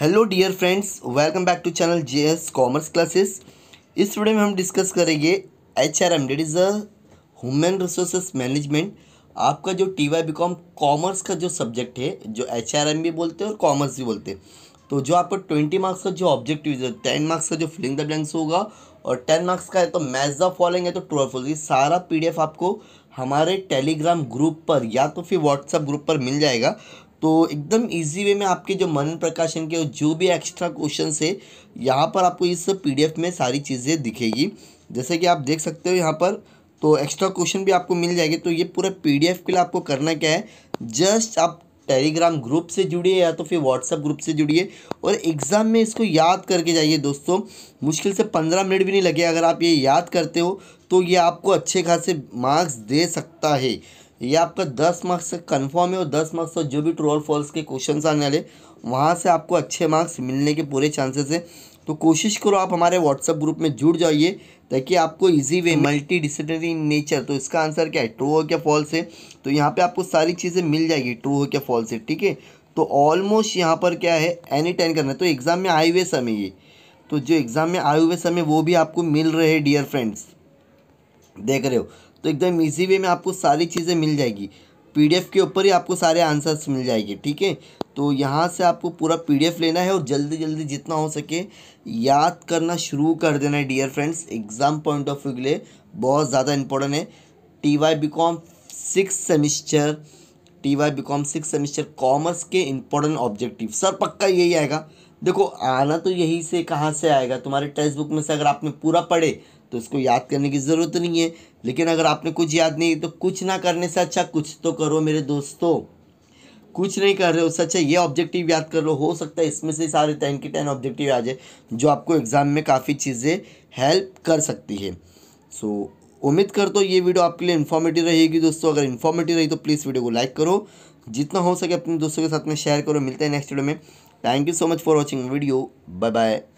hello dear friends welcome back to channel J S commerce classes इस video में हम discuss करेंगे H R M that is a human resources management आपका जो T Y B com commerce का जो subject है जो एच आर एम भी बोलते हैं और कॉमर्स भी बोलते हैं तो जो आपको ट्वेंटी मार्क्स का जो ऑब्जेक्टिव टेन मार्क्स का जो फिलिंग द ब्लैंक्स होगा और टेन मार्क्स का है तो मैथ द फॉलोइंग है तो ट्वेल्व फॉलो ये सारा पी डी एफ आपको हमारे टेलीग्राम ग्रुप पर या तो फिर व्हाट्सअप ग्रुप पर मिल जाएगा तो एकदम इजी वे में आपके जो मनन प्रकाशन के जो भी एक्स्ट्रा क्वेश्चन है यहाँ पर आपको इस पीडीएफ में सारी चीज़ें दिखेगी जैसे कि आप देख सकते हो यहाँ पर तो एक्स्ट्रा क्वेश्चन भी आपको मिल जाएगी तो ये पूरा पीडीएफ के लिए आपको करना क्या है जस्ट आप टेलीग्राम ग्रुप से जुड़िए या तो फिर व्हाट्सअप ग्रुप से जुड़िए और एग्ज़ाम में इसको याद करके जाइए दोस्तों मुश्किल से पंद्रह मिनट भी नहीं लगे अगर आप ये याद करते हो तो ये आपको अच्छे खासे मार्क्स दे सकता है ये आपका दस मार्क्स से कन्फर्म है और दस मार्क्स और जो भी ट्रू और फॉल्स के क्वेश्चन आने वाले वहाँ से आपको अच्छे मार्क्स मिलने के पूरे चांसेस हैं तो कोशिश करो आप हमारे व्हाट्सएप ग्रुप में जुड़ जाइए ताकि आपको easy way multi disciplinary in nature तो इसका आंसर क्या है ट्रू हो क्या फॉल्स है तो यहाँ पे आपको सारी चीज़ें मिल जाएगी ट्रू हो क्या फॉल्स है ठीक है तो ऑलमोस्ट यहाँ पर क्या है एनी टाइम करना है तो एग्ज़ाम में आए हुए समय ये तो जो एग्ज़ाम में आए हुए समय वो भी आपको मिल रहे डियर फ्रेंड्स देख रहे हो तो एकदम इजी वे में आपको सारी चीज़ें मिल जाएगी पीडीएफ के ऊपर ही आपको सारे आंसर्स मिल जाएंगे ठीक है तो यहाँ से आपको पूरा पीडीएफ लेना है और जल्दी जल्दी जितना हो सके याद करना शुरू कर देना है dear friends exam point of view के लिए बहुत ज़्यादा इंपॉर्टेंट है T Y B com six semester T Y B com six semester commerce के इंपॉर्टेंट ऑब्जेक्टिव सर पक्का यही आएगा देखो आना तो यही से कहाँ से आएगा तुम्हारे टेक्स्ट बुक में से अगर आपने पूरा पढ़े तो उसको याद करने की ज़रूरत नहीं है लेकिन अगर आपने कुछ याद नहीं तो कुछ ना करने से अच्छा कुछ तो करो मेरे दोस्तों कुछ नहीं कर रहे हो उससे अच्छा ये ऑब्जेक्टिव याद कर लो हो सकता है इसमें से सारे टेन के टेन ऑब्जेक्टिव आ जाए जो आपको एग्ज़ाम में काफ़ी चीज़ें हेल्प कर सकती है सो so, उम्मीद कर तो ये वीडियो आपके लिए इन्फॉर्मेटिव रहेगी दोस्तों अगर इन्फॉर्मेटिव रही तो प्लीज़ वीडियो को लाइक करो जितना हो सके अपने दोस्तों के साथ में शेयर करो मिलते हैं नेक्स्ट वीडियो में thank you so much for watching video bye bye